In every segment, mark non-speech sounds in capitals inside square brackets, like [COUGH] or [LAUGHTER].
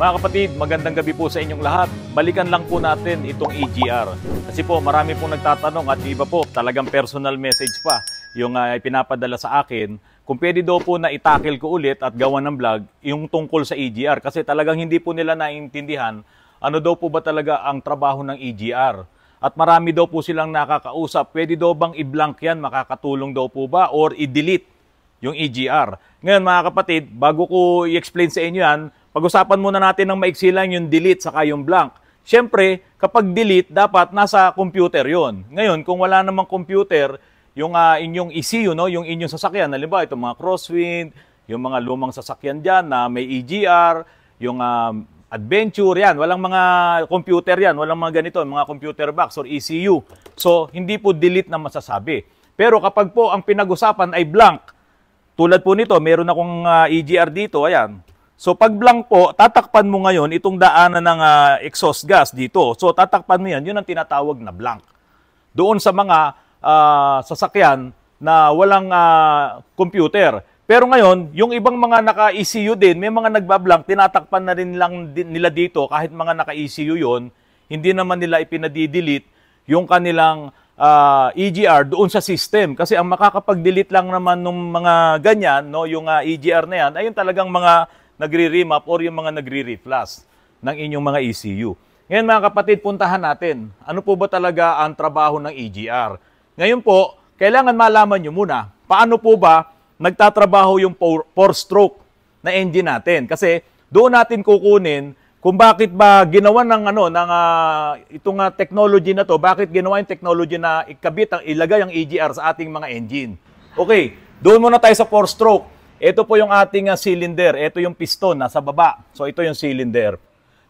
Mga kapatid, magandang gabi po sa inyong lahat. Balikan lang po natin itong EGR. Kasi po marami pong nagtatanong at iba po talagang personal message pa yung uh, ah, pinapadala sa akin. Kung pwede daw po na itakil ko ulit at gawa ng vlog yung tungkol sa EGR kasi talagang hindi po nila naiintindihan ano daw po ba talaga ang trabaho ng EGR. At marami daw po silang nakakausap. Pwede daw bang i-blank yan? Makakatulong daw po ba? Or i-delete yung EGR? Ngayon mga kapatid, bago ko i-explain sa inyo yan, pag-usapan muna natin ng maiksi lang yung delete saka yung blank. Siyempre, kapag delete, dapat nasa computer yon. Ngayon, kung wala namang computer, yung uh, inyong ECU, no? yung inyong sasakyan, halimbawa itong mga crosswind, yung mga lumang sasakyan dyan na may EGR, yung uh, adventure yan, walang mga computer yan, walang mga ganito, mga computer box or ECU. So, hindi po delete na masasabi. Pero kapag po ang pinag-usapan ay blank, tulad po nito, meron akong uh, ah, EGR dito, ayan, So pag blank po, tatakpan mo ngayon itong daanan ng uh, exhaust gas dito. So tatakpan mo yan, yun ang tinatawag na blank. Doon sa mga uh, sasakyan na walang uh, computer. Pero ngayon, yung ibang mga naka-ECU din, may mga nagbablank, tinatakpan na rin lang nila dito kahit mga naka-ECU yon hindi naman nila ipinadidelete yung kanilang uh, EGR doon sa system. Kasi ang makakapag-delete lang naman ng mga ganyan, no, yung uh, EGR na yan, ay yung talagang mga nagre-remap or yung mga nagre-reflash ng inyong mga ECU. Ngayon mga kapatid, puntahan natin. Ano po ba talaga ang trabaho ng EGR? Ngayon po, kailangan malaman nyo muna, paano po ba nagtatrabaho yung four stroke na engine natin? Kasi doon natin kukunin kung bakit ba ginawa ng ano ng uh, itong uh, technology na to, bakit ginawa yung technology na ikabit ang ilagay ang EGR sa ating mga engine. Okay, doon muna tayo sa four stroke. Ito po yung ating ah, cylinder. Ito yung piston, nasa baba. So, ito yung cylinder.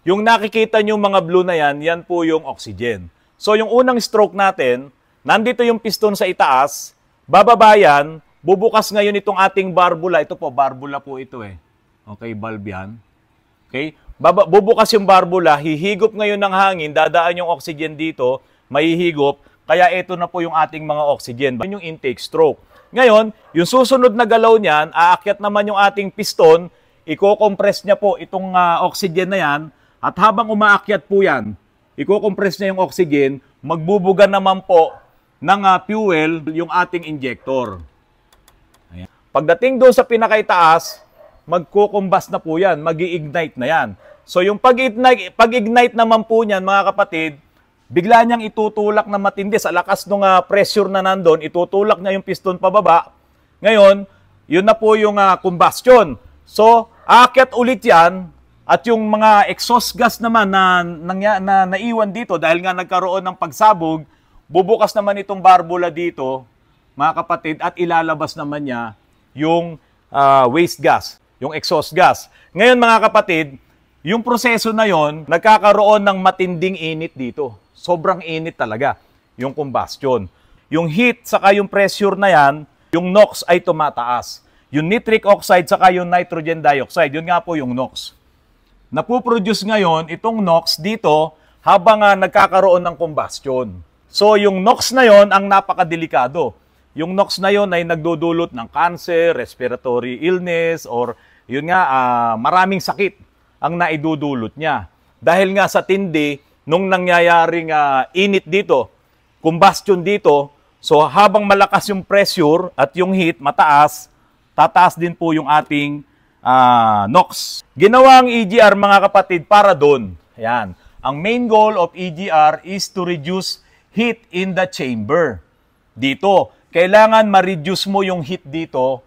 Yung nakikita nyo mga blue na yan, yan po yung oxygen. So, yung unang stroke natin, nandito yung piston sa itaas, bababa yan, bubukas ngayon itong ating barbula. Ito po, barbula po ito eh. Okay, valve yan. Okay? Baba, bubukas yung barbula, hihigop ngayon ng hangin, dadaan yung oxygen dito, mahihigop, kaya ito na po yung ating mga oxygen. Yun yung intake stroke. Ngayon, yung susunod na galaw niyan, aakyat naman yung ating piston, iko-compress niya po itong uh, oxygen na yan, at habang umaakyat po yan, iko-compress niya yung oxygen, magbubuga naman po ng uh, fuel yung ating injector. Ayan. Pagdating doon sa pinakaitaas, magkukumbas na po yan, mag ignite na yan. So yung pag-ignite pag, pag -ignite naman po niyan, mga kapatid, bigla niyang itutulak na matindi sa lakas ng uh, ah, pressure na nandoon, itutulak niya yung piston pababa. Ngayon, yun na po yung uh, combustion. So, akit ulit yan at yung mga exhaust gas naman na, na, na naiwan dito dahil nga nagkaroon ng pagsabog, bubukas naman itong barbula dito, mga kapatid, at ilalabas naman niya yung uh, waste gas, yung exhaust gas. Ngayon mga kapatid, yung proseso na yon nagkakaroon ng matinding init dito sobrang init talaga yung combustion. Yung heat saka yung pressure na yan, yung NOx ay tumataas. Yung nitric oxide saka yung nitrogen dioxide, yun nga po yung NOx. Napuproduce ngayon itong NOx dito habang uh, nagkakaroon ng combustion. So yung NOx na yon ang napakadelikado. Yung NOx na yon ay nagdudulot ng cancer, respiratory illness, or yun nga, uh, maraming sakit ang naidudulot niya. Dahil nga sa tindi nung nangyayaring uh, init dito, combustion dito, so habang malakas yung pressure at yung heat mataas, tataas din po yung ating uh, NOx. Ginawa ang EGR mga kapatid para doon. Ayan. Ang main goal of EGR is to reduce heat in the chamber. Dito, kailangan ma-reduce mo yung heat dito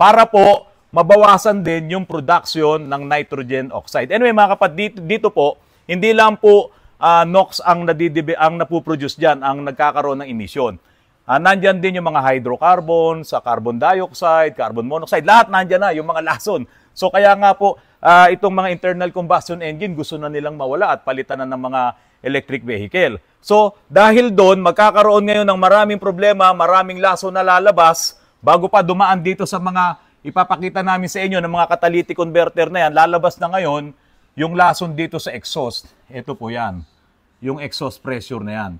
para po mabawasan din yung production ng nitrogen oxide. Anyway mga kapatid, dito, dito po, hindi lang po uh, NOx ang nadidibe ang napoproduce diyan ang nagkakaroon ng emission. Uh, ah, nandiyan din yung mga hydrocarbon, sa carbon dioxide, carbon monoxide, lahat nandiyan na yung mga lason. So kaya nga po uh, itong mga internal combustion engine gusto na nilang mawala at palitan na ng mga electric vehicle. So dahil doon magkakaroon ngayon ng maraming problema, maraming lason na lalabas bago pa dumaan dito sa mga ipapakita namin sa inyo ng mga catalytic converter na yan, lalabas na ngayon yung lason dito sa exhaust, ito po yan. Yung exhaust pressure na yan.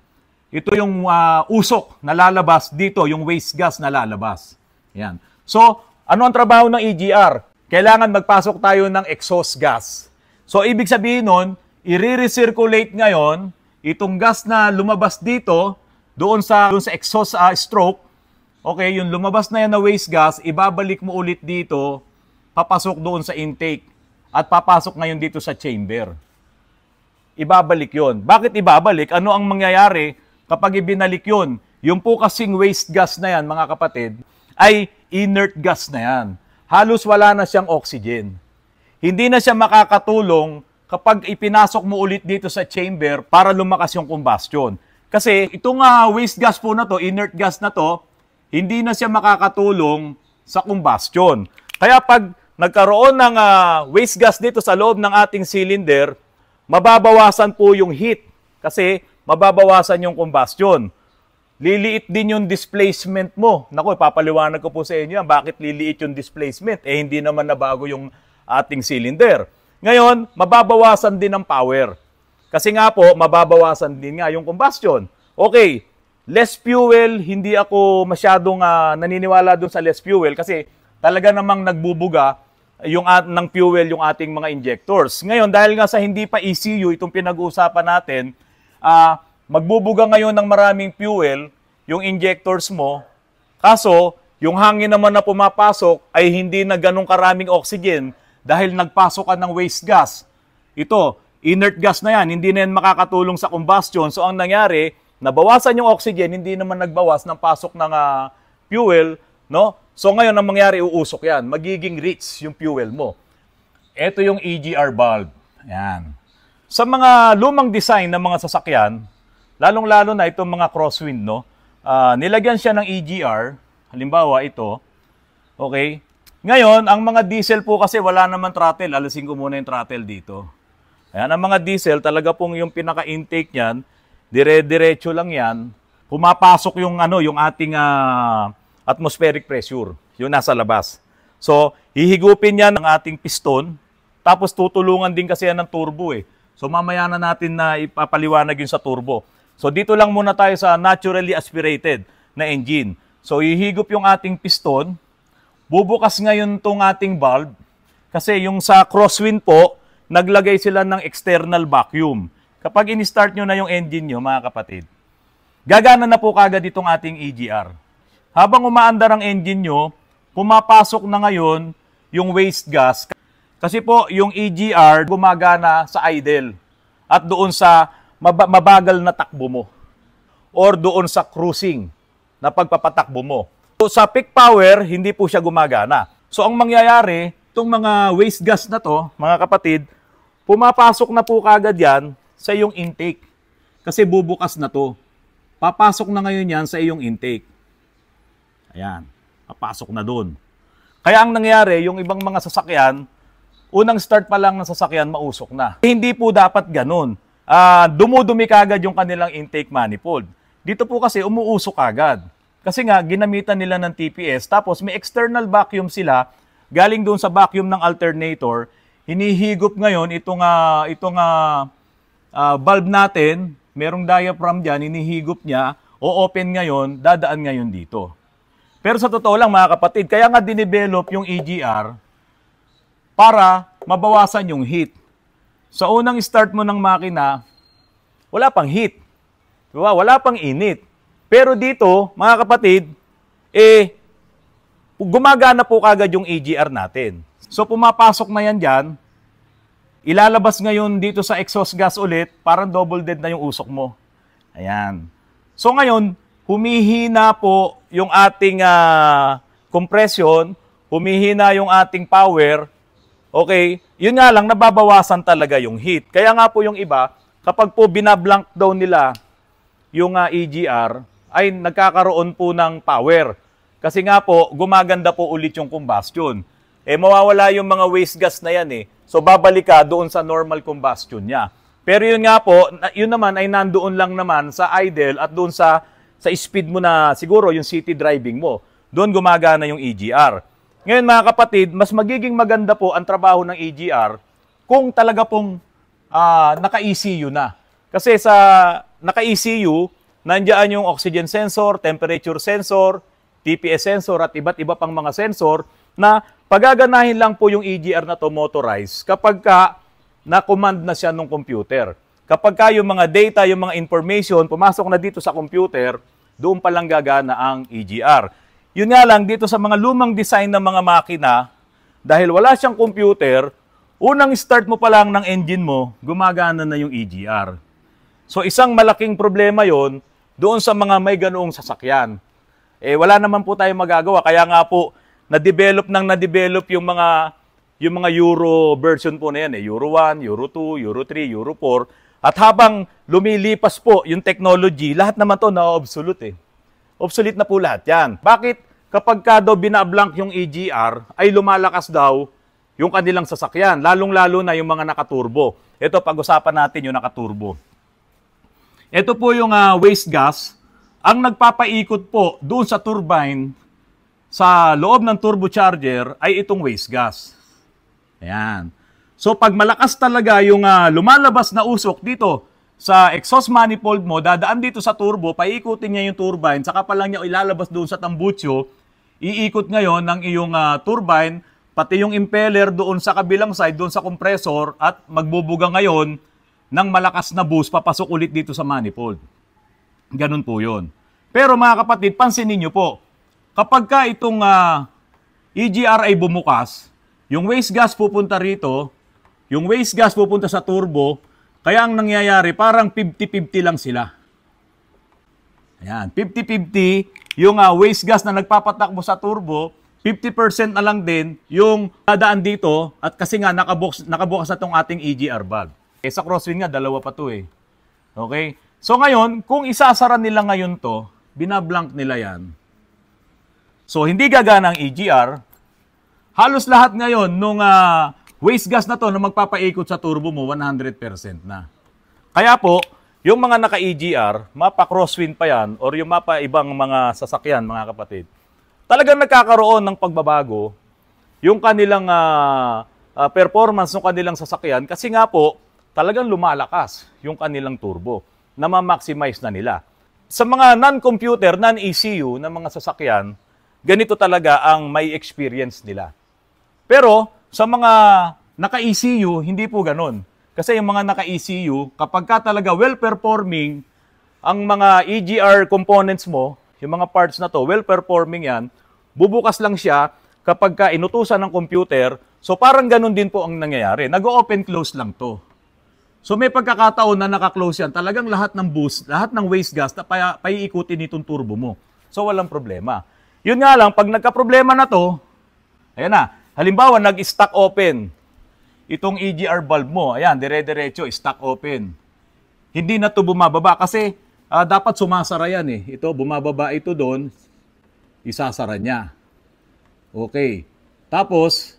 Ito yung uh, usok na lalabas dito, yung waste gas na lalabas. Yan. So, ano ang trabaho ng EGR? Kailangan magpasok tayo ng exhaust gas. So, ibig sabihin nun, i-recirculate ngayon itong gas na lumabas dito doon sa, doon sa exhaust uh, stroke. Okay, yung lumabas na yan na waste gas, ibabalik mo ulit dito, papasok doon sa intake at papasok ngayon dito sa chamber. Ibabalik yon. Bakit ibabalik? Ano ang mangyayari kapag ibinalik yon? Yung po kasing waste gas na yan, mga kapatid, ay inert gas na yan. Halos wala na siyang oxygen. Hindi na siya makakatulong kapag ipinasok mo ulit dito sa chamber para lumakas yung combustion. Kasi itong uh, waste gas po na to, inert gas na to, hindi na siya makakatulong sa combustion. Kaya pag nagkaroon ng uh, waste gas dito sa loob ng ating cylinder, mababawasan po yung heat kasi mababawasan yung combustion. Liliit din yung displacement mo. Nako, ipapaliwanag ko po sa inyo yan. Bakit liliit yung displacement? Eh, hindi naman nabago yung ating cylinder. Ngayon, mababawasan din ang power. Kasi nga po, mababawasan din nga yung combustion. Okay, less fuel, hindi ako masyadong uh, naniniwala dun sa less fuel kasi talaga namang nagbubuga yung at, ng fuel yung ating mga injectors. Ngayon, dahil nga sa hindi pa ECU itong pinag-uusapan natin, uh, magbubuga ngayon ng maraming fuel yung injectors mo. Kaso, yung hangin naman na pumapasok ay hindi na ganong karaming oxygen dahil nagpasok ka ng waste gas. Ito, inert gas na yan, hindi na yan makakatulong sa combustion. So ang nangyari, nabawasan yung oxygen, hindi naman nagbawas ng pasok ng uh, fuel, no? So ngayon ang mangyari, uusok yan. Magiging rich yung fuel mo. Ito yung EGR bulb. Yan. Sa mga lumang design ng mga sasakyan, lalong-lalo na itong mga crosswind, no? Uh, nilagyan siya ng EGR, halimbawa ito, okay? Ngayon, ang mga diesel po kasi wala naman throttle, Alasin ko muna yung throttle dito. Ayan, ang mga diesel, talaga pong yung pinaka-intake niyan, dire-diretso lang yan, pumapasok yung ano, yung ating uh, atmospheric pressure, yung nasa labas. So, hihigupin yan ang ating piston, tapos tutulungan din kasi yan ng turbo eh. So, mamaya na natin na ipapaliwanag yun sa turbo. So, dito lang muna tayo sa naturally aspirated na engine. So, hihigop yung ating piston, bubukas ngayon tong ating valve, kasi yung sa crosswind po, naglagay sila ng external vacuum. Kapag in-start nyo na yung engine nyo, mga kapatid, gagana na po kagad itong ating EGR. Habang umaandar ang engine nyo, pumapasok na ngayon yung waste gas. Kasi po, yung EGR gumagana sa idle at doon sa mabagal na takbo mo or doon sa cruising na pagpapatakbo mo. So, sa peak power, hindi po siya gumagana. So, ang mangyayari, itong mga waste gas na to, mga kapatid, pumapasok na po kagad yan sa iyong intake. Kasi bubukas na to. Papasok na ngayon yan sa iyong intake. Ayan, papasok na doon. Kaya ang nangyari, yung ibang mga sasakyan, unang start pa lang ng sasakyan, mausok na. Hindi po dapat ganun. Uh, dumudumi kagad yung kanilang intake manifold. Dito po kasi umuusok agad. Kasi nga, ginamitan nila ng TPS, tapos may external vacuum sila, galing doon sa vacuum ng alternator, hinihigop ngayon itong, uh, itong uh, uh, bulb natin, merong diaphragm dyan, hinihigop niya, o open ngayon, dadaan ngayon dito. Pero sa totoo lang mga kapatid, kaya nga dinevelop yung EGR para mabawasan yung heat. Sa unang start mo ng makina, wala pang heat. Diba? Wala pang init. Pero dito, mga kapatid, eh, gumagana po kagad yung EGR natin. So pumapasok na yan dyan, ilalabas ngayon dito sa exhaust gas ulit, parang double dead na yung usok mo. Ayan. So ngayon, humihina po yung ating uh, ah, compression, humihina yung ating power, okay, yun nga lang, nababawasan talaga yung heat. Kaya nga po yung iba, kapag po binablank daw nila yung uh, ah, EGR, ay nagkakaroon po ng power. Kasi nga po, gumaganda po ulit yung combustion. Eh, mawawala yung mga waste gas na yan eh. So, babalik ka doon sa normal combustion niya. Pero yun nga po, yun naman ay nandoon lang naman sa idle at doon sa sa speed mo na siguro yung city driving mo. Doon gumagana yung EGR. Ngayon mga kapatid, mas magiging maganda po ang trabaho ng EGR kung talaga pong uh, ah, naka-ECU na. Kasi sa naka-ECU, nandiyan yung oxygen sensor, temperature sensor, TPS sensor at iba't iba pang mga sensor na pagaganahin lang po yung EGR na to motorize kapag ka na-command na siya ng computer. Kapag kayo yung mga data, yung mga information, pumasok na dito sa computer, doon pa lang gagana ang EGR. Yun nga lang, dito sa mga lumang design ng mga makina, dahil wala siyang computer, unang start mo pa lang ng engine mo, gumagana na yung EGR. So isang malaking problema yon doon sa mga may ganoong sasakyan. Eh wala naman po tayong magagawa kaya nga po na-develop nang na-develop yung mga yung mga Euro version po na yan eh, Euro 1, Euro 2, Euro 3, Euro 4 at habang lumilipas po yung technology, lahat naman to na-obsolete eh. Obsolete na po lahat yan. Bakit? Kapag ka daw binablank yung EGR, ay lumalakas daw yung kanilang sasakyan, lalong-lalo na yung mga nakaturbo. Ito, pag-usapan natin yung nakaturbo. Ito po yung uh, waste gas. Ang nagpapaikot po doon sa turbine, sa loob ng turbocharger, ay itong waste gas. Ayan. So pag malakas talaga yung uh, lumalabas na usok dito sa exhaust manifold mo, dadaan dito sa turbo, paikutin niya yung turbine, saka pa lang niya ilalabas doon sa tambucho, iikot ngayon ng iyong uh, turbine, pati yung impeller doon sa kabilang side, doon sa compressor, at magbubuga ngayon ng malakas na boost, papasok ulit dito sa manifold. Ganun po yon. Pero mga kapatid, pansinin niyo po, kapag ka itong uh, ay bumukas, yung waste gas pupunta rito, yung waste gas pupunta sa turbo, kaya ang nangyayari, parang 50-50 lang sila. Ayan, 50-50, yung uh, waste gas na nagpapatakbo sa turbo, 50% na lang din yung dadaan dito at kasi nga nakabukas, nakabukas na itong ating EGR valve. Eh, sa crosswind nga, dalawa pa to eh. Okay? So ngayon, kung isasara nila ngayon to, binablank nila yan. So hindi gagana ang EGR. Halos lahat ngayon nung uh, waste gas na to na magpapaikot sa turbo mo 100% na. Kaya po, yung mga naka-EGR, mapa crosswind pa yan or yung mapa ibang mga sasakyan mga kapatid, talagang nagkakaroon ng pagbabago yung kanilang uh, uh, performance ng kanilang sasakyan kasi nga po, talagang lumalakas yung kanilang turbo na ma-maximize na nila. Sa mga non-computer, non-ECU na mga sasakyan, ganito talaga ang may experience nila. Pero sa mga naka-ECU, hindi po ganun. Kasi yung mga naka-ECU, kapag ka talaga well-performing, ang mga EGR components mo, yung mga parts na to, well-performing yan, bubukas lang siya kapag ka inutusan ng computer. So parang ganun din po ang nangyayari. Nag-open-close lang to. So may pagkakataon na naka-close yan, talagang lahat ng boost, lahat ng waste gas na paya, paiikutin nitong turbo mo. So walang problema. Yun nga lang, pag nagka-problema na to, ayan na, Halimbawa, nag-stock open. Itong EGR valve mo, ayan, dire-diretso, stock open. Hindi na to bumababa kasi uh, dapat sumasara yan eh. Ito, bumababa ito doon, isasara niya. Okay. Tapos,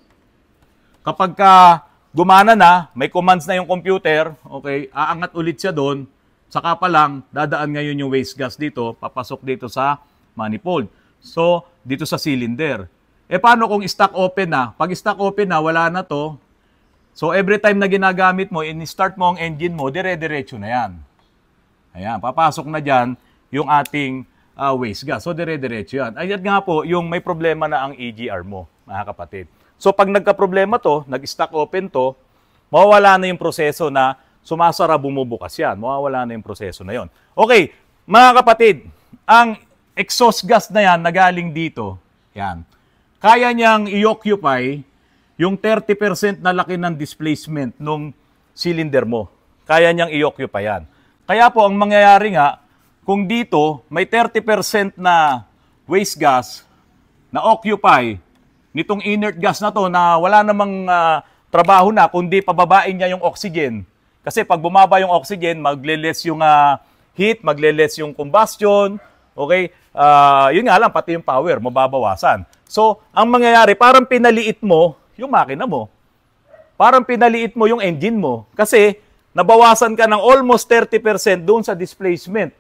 kapag ka gumana na, may commands na yung computer, okay, aangat ulit siya doon, saka pa lang, dadaan ngayon yung waste gas dito, papasok dito sa manifold. So, dito sa cylinder. Eh paano kung stock open na? Pag stock open na, wala na to. So every time na ginagamit mo, in-start mo ang engine mo, dire-diretso na yan. Ayan, papasok na dyan yung ating uh, waste gas. So dire-diretso yan. Ayan nga po, yung may problema na ang EGR mo, mga kapatid. So pag nagka-problema to, nag-stock open to, mawawala na yung proseso na sumasara, bumubukas yan. Mawawala na yung proseso na yon. Okay, mga kapatid, ang exhaust gas na yan na galing dito, yan, kaya niyang i-occupy yung 30% na laki ng displacement nung cylinder mo. Kaya niyang i-occupy yan. Kaya po, ang mangyayari nga, kung dito may 30% na waste gas na occupy nitong inert gas na to na wala namang uh, trabaho na kundi pababain niya yung oxygen. Kasi pag bumaba yung oxygen, magle-less yung uh, heat, magle-less yung combustion, Okay? Uh, yun nga lang, pati yung power, mababawasan. So, ang mangyayari, parang pinaliit mo yung makina mo. Parang pinaliit mo yung engine mo. Kasi, nabawasan ka ng almost 30% doon sa displacement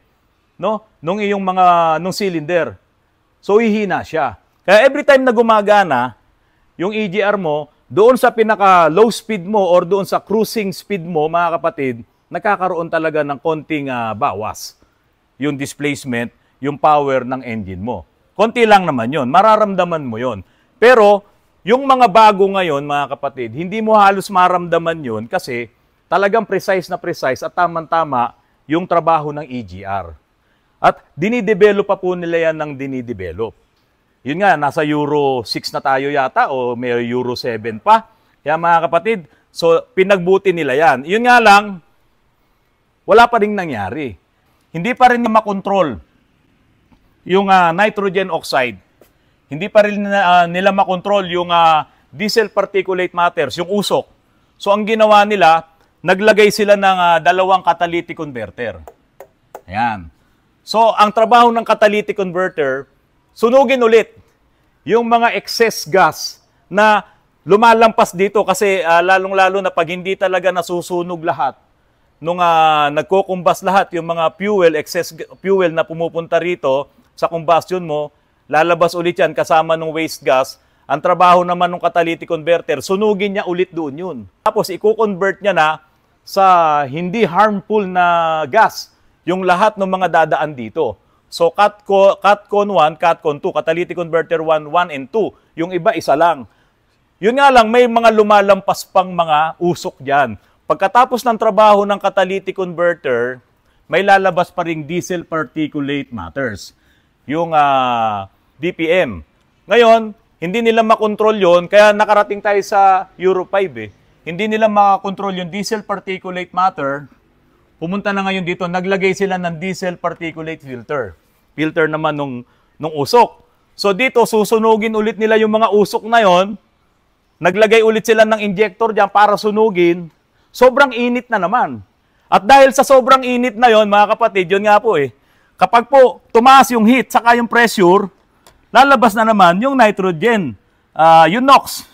no nung iyong mga nung cylinder. So hihina siya. Kaya every time na gumagana yung EGR mo, doon sa pinaka low speed mo or doon sa cruising speed mo, mga kapatid, nagkakaroon talaga ng konting uh, bawas yung displacement yung power ng engine mo. Konti lang naman yon, mararamdaman mo yon. Pero yung mga bago ngayon, mga kapatid, hindi mo halos maramdaman yon kasi talagang precise na precise at tamang-tama yung trabaho ng EGR. At dinidevelop pa po nila yan ng dinidevelop. Yun nga, nasa Euro 6 na tayo yata o may Euro 7 pa. Kaya mga kapatid, so pinagbuti nila yan. Yun nga lang, wala pa rin nangyari. Hindi pa rin makontrol yung uh, nitrogen oxide. Hindi pa rin uh, nila makontrol yung uh, diesel particulate matters, yung usok. So ang ginawa nila, naglagay sila ng uh, dalawang catalytic converter. Ayan. So ang trabaho ng catalytic converter, sunugin ulit yung mga excess gas na lumalampas dito kasi uh, lalong-lalo na pag hindi talaga nasusunog lahat nung uh, nagkukumbas lahat yung mga fuel excess fuel na pumupunta rito sa combustion mo, lalabas ulit yan kasama ng waste gas. Ang trabaho naman ng catalytic converter, sunugin niya ulit doon yun. Tapos i-convert niya na sa hindi harmful na gas yung lahat ng mga dadaan dito. So CatCon, CatCon 1, CatCon 2, catalytic converter 1, 1 and 2. Yung iba isa lang. Yun nga lang, may mga lumalampas pang mga usok dyan. Pagkatapos ng trabaho ng catalytic converter, may lalabas pa ring diesel particulate matters yung uh, ah, DPM. Ngayon, hindi nila makontrol yon kaya nakarating tayo sa Euro 5 eh. Hindi nila makakontrol yung diesel particulate matter. Pumunta na ngayon dito, naglagay sila ng diesel particulate filter. Filter naman nung, nung usok. So dito, susunugin ulit nila yung mga usok na yon. Naglagay ulit sila ng injector dyan para sunugin. Sobrang init na naman. At dahil sa sobrang init na yon, mga kapatid, yun nga po eh, Kapag po tumaas yung heat saka yung pressure, lalabas na naman yung nitrogen, uh, yung NOx.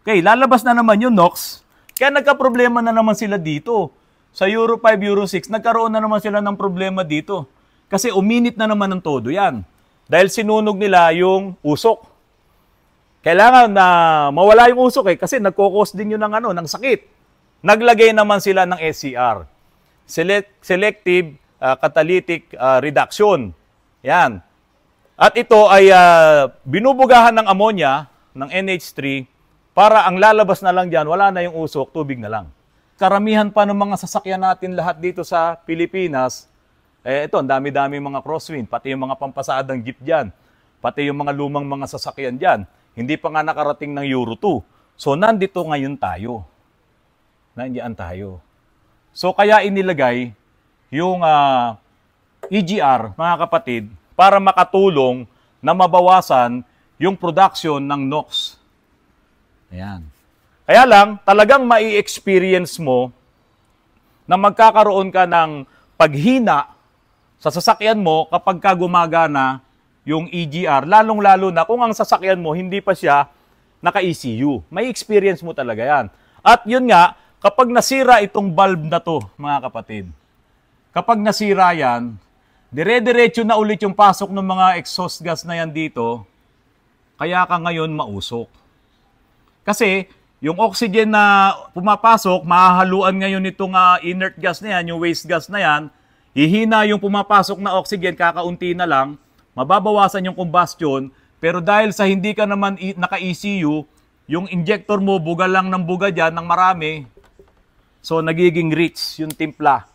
Okay, lalabas na naman yung NOx. Kaya nagka-problema na naman sila dito. Sa Euro 5, Euro 6, nagkaroon na naman sila ng problema dito. Kasi uminit na naman ng todo yan. Dahil sinunog nila yung usok. Kailangan na mawala yung usok eh kasi nagkokos din yun ng, ano, ng sakit. Naglagay naman sila ng SCR. Select, selective uh, catalytic uh, reduction. Yan. At ito ay uh, binubugahan ng ammonia, ng NH3, para ang lalabas na lang dyan, wala na yung usok, tubig na lang. Karamihan pa ng mga sasakyan natin lahat dito sa Pilipinas, eh ito, ang dami-dami mga crosswind, pati yung mga pampasadang jeep dyan, pati yung mga lumang mga sasakyan dyan, hindi pa nga nakarating ng Euro 2. So, nandito ngayon tayo. Nandiyan tayo. So, kaya inilagay yung uh, ah, EGR, mga kapatid, para makatulong na mabawasan yung production ng NOx. Ayan. Kaya lang, talagang ma experience mo na magkakaroon ka ng paghina sa sasakyan mo kapag ka gumagana yung EGR, lalong-lalo na kung ang sasakyan mo hindi pa siya naka-ECU. May experience mo talaga yan. At yun nga, kapag nasira itong valve na to, mga kapatid, kapag nasira yan, dire-diretso na ulit yung pasok ng mga exhaust gas na yan dito, kaya ka ngayon mausok. Kasi, yung oxygen na pumapasok, mahahaluan ngayon nitong uh, inert gas na yan, yung waste gas na yan, hihina yung pumapasok na oxygen, kakaunti na lang, mababawasan yung combustion, pero dahil sa hindi ka naman naka-ECU, yung injector mo, buga lang ng buga dyan, ng marami, so nagiging rich yung timpla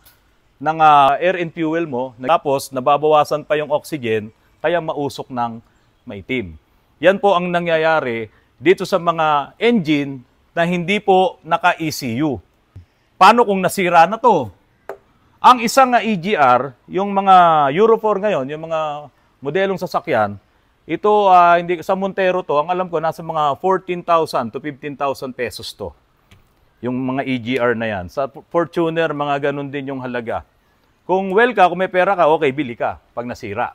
ng uh, air and fuel mo, tapos nababawasan pa yung oxygen, kaya mausok ng maitim. Yan po ang nangyayari dito sa mga engine na hindi po naka-ECU. Paano kung nasira na to? Ang isang EGR, yung mga Euro 4 ngayon, yung mga modelong sasakyan, ito, uh, hindi, sa Montero to, ang alam ko, nasa mga 14,000 to 15,000 pesos to. Yung mga EGR na yan. Sa Fortuner, mga ganun din yung halaga. Kung well ka, kung may pera ka, okay, bili ka pag nasira.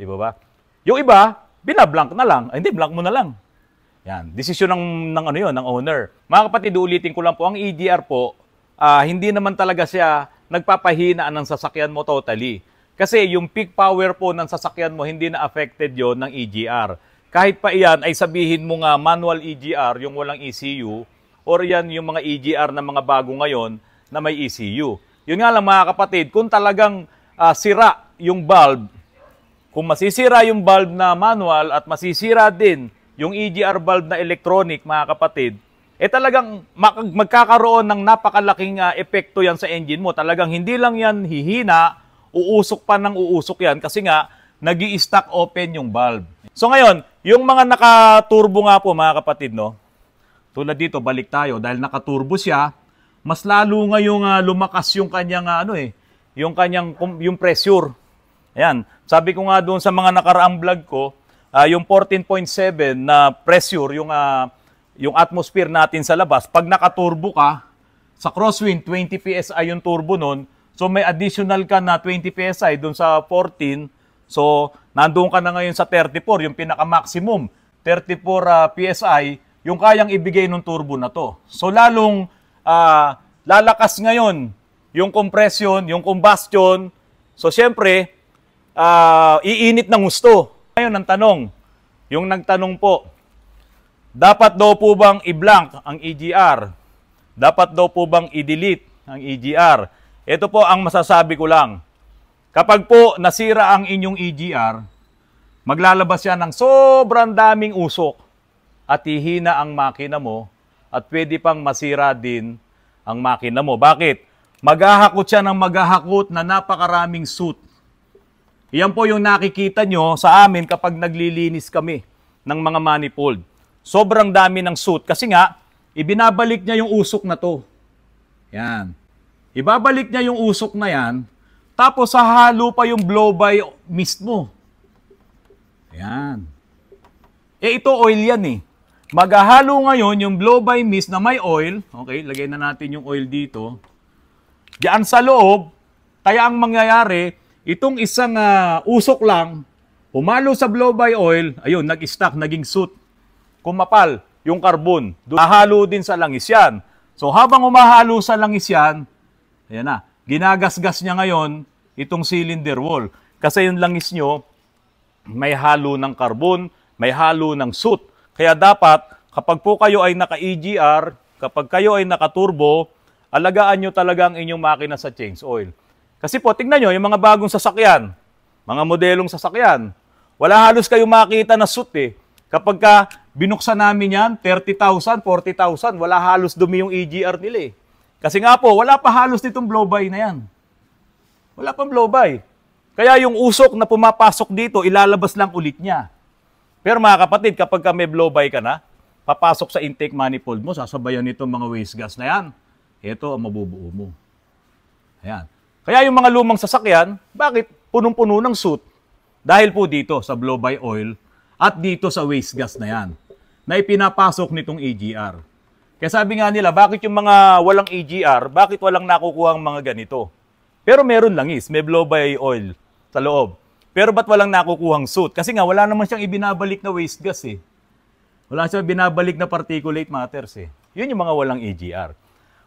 Di ba ba? Yung iba, binablank na lang. Ay, hindi, blank mo na lang. Yan, desisyon ng, ng ano yon ng owner. Mga kapatid, ulitin ko lang po, ang EDR po, uh, hindi naman talaga siya nagpapahinaan ng sasakyan mo totally. Kasi yung peak power po ng sasakyan mo, hindi na affected yon ng EGR. Kahit pa iyan, ay sabihin mo nga manual EGR, yung walang ECU, or yan yung mga EGR na mga bago ngayon na may ECU. Yun nga lang mga kapatid, kung talagang uh, sira yung bulb, kung masisira yung bulb na manual at masisira din yung EGR bulb na electronic mga kapatid, eh talagang magkakaroon ng napakalaking uh, epekto yan sa engine mo. Talagang hindi lang yan hihina, uusok pa ng uusok yan kasi nga nag stack open yung valve. So ngayon, yung mga naka-turbo nga po mga kapatid, no? tulad dito, balik tayo, dahil naka-turbo siya, mas lalo ngayong uh, lumakas yung kanyang uh, ano eh, yung kanyang yung pressure. Ayan, sabi ko nga doon sa mga nakaraang vlog ko, uh, yung 14.7 na pressure yung uh, yung atmosphere natin sa labas, pag nakaturbo ka sa crosswind 20 psi yung turbo noon, so may additional ka na 20 psi doon sa 14. So nandoon ka na ngayon sa 34, yung pinaka-maximum, 34 uh, psi yung kayang ibigay ng turbo na to. So lalong uh, lalakas ngayon yung compression, yung combustion. So siyempre, uh, ah, iinit ng gusto. Ngayon ang tanong, yung nagtanong po, dapat daw po bang i-blank ang EGR? Dapat daw po bang i-delete ang EGR? Ito po ang masasabi ko lang. Kapag po nasira ang inyong EGR, maglalabas yan ng sobrang daming usok at hihina ang makina mo at pwede pang masira din ang makina mo. Bakit? Maghahakot siya ng maghahakot na napakaraming suit. Yan po yung nakikita nyo sa amin kapag naglilinis kami ng mga manifold. Sobrang dami ng suit kasi nga, ibinabalik niya yung usok na to. Yan. Ibabalik niya yung usok na yan, tapos hahalo pa yung blow-by mismo. Yan. Eh ito oil yan eh. Maghahalo ngayon yung blow by mist na may oil. Okay, lagay na natin yung oil dito. Diyan sa loob. Kaya ang mangyayari, itong isang uh, usok lang, pumalo sa blow by oil, ayun, nag-stack, naging soot. Kumapal yung carbon. Mahalo din sa langis yan. So habang umahalo sa langis yan, ayan na, ginagasgas niya ngayon itong cylinder wall. Kasi yung langis nyo, may halo ng carbon, may halo ng soot. Kaya dapat, kapag po kayo ay naka-EGR, kapag kayo ay naka-turbo, alagaan nyo talaga ang inyong makina sa change oil. Kasi po, tingnan nyo, yung mga bagong sasakyan, mga modelong sasakyan, wala halos kayong makita na suit eh. Kapag ka binuksan namin yan, 30,000, 40,000, wala halos dumi yung EGR nila eh. Kasi nga po, wala pa halos nitong blow-by na yan. Wala pang blow-by. Kaya yung usok na pumapasok dito, ilalabas lang ulit niya. Pero mga kapatid, kapag ka may blow-by ka na, papasok sa intake manifold mo, sasabayan nito mga waste gas na yan. Ito ang mabubuo mo. Ayan. Kaya yung mga lumang sasakyan, bakit punong-puno ng soot? Dahil po dito sa blow-by oil at dito sa waste gas na yan na ipinapasok nitong EGR. Kaya sabi nga nila, bakit yung mga walang EGR, bakit walang nakukuha ang mga ganito? Pero meron langis, may blow-by oil sa loob. Pero ba't walang nakukuhang suit? Kasi nga, wala naman siyang ibinabalik na waste gas eh. Wala siyang binabalik na particulate matters eh. Yun yung mga walang EGR.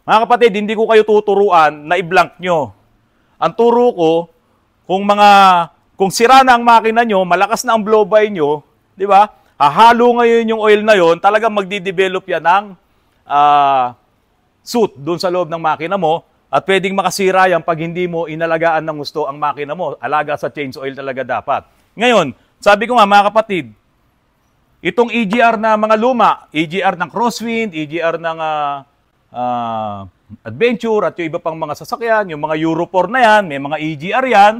Mga kapatid, hindi ko kayo tuturuan na i-blank nyo. Ang turo ko, kung mga, kung sira na ang makina nyo, malakas na ang blow by nyo, di ba? Hahalo ngayon yung oil na yon, talagang magdi-develop yan ng uh, suit doon sa loob ng makina mo at pwedeng makasira yan pag hindi mo inalagaan ng gusto ang makina mo. Alaga sa change oil talaga dapat. Ngayon, sabi ko nga mga kapatid, itong EGR na mga luma, EGR ng crosswind, EGR ng uh, uh, adventure at yung iba pang mga sasakyan, yung mga Euro 4 na yan, may mga EGR yan,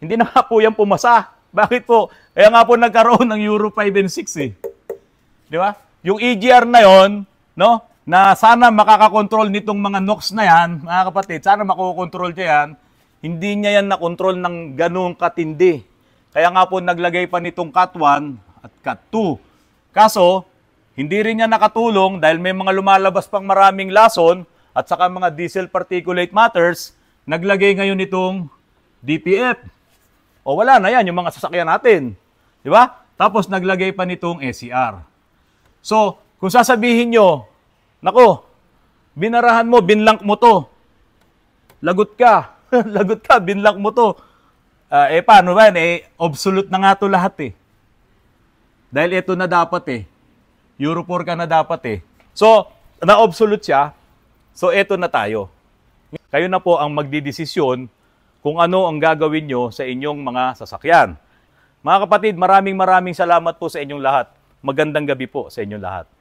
hindi na nga po yan pumasa. [LAUGHS] Bakit po? Kaya nga po nagkaroon ng Euro 5 and 6 eh. Di ba? Yung EGR na yon, no? na sana makakakontrol nitong mga NOx na yan, mga kapatid, sana makokontrol niya yan, hindi niya yan nakontrol ng ganong katindi. Kaya nga po naglagay pa nitong Cat 1 at Cat 2. Kaso, hindi rin niya nakatulong dahil may mga lumalabas pang maraming lason at saka mga diesel particulate matters, naglagay ngayon itong DPF. O wala na yan, yung mga sasakyan natin. Di ba? Tapos naglagay pa nitong SCR. So, kung sasabihin nyo, Nako, binarahan mo, binlank mo to. Lagot ka. [LAUGHS] Lagot ka, binlank mo to. Uh, eh, paano ba? Yan? Eh, obsolete na nga to lahat eh. Dahil ito na dapat eh. Euro 4 ka na dapat eh. So, na-obsolete siya. So, ito na tayo. Kayo na po ang magdidesisyon kung ano ang gagawin nyo sa inyong mga sasakyan. Mga kapatid, maraming maraming salamat po sa inyong lahat. Magandang gabi po sa inyong lahat.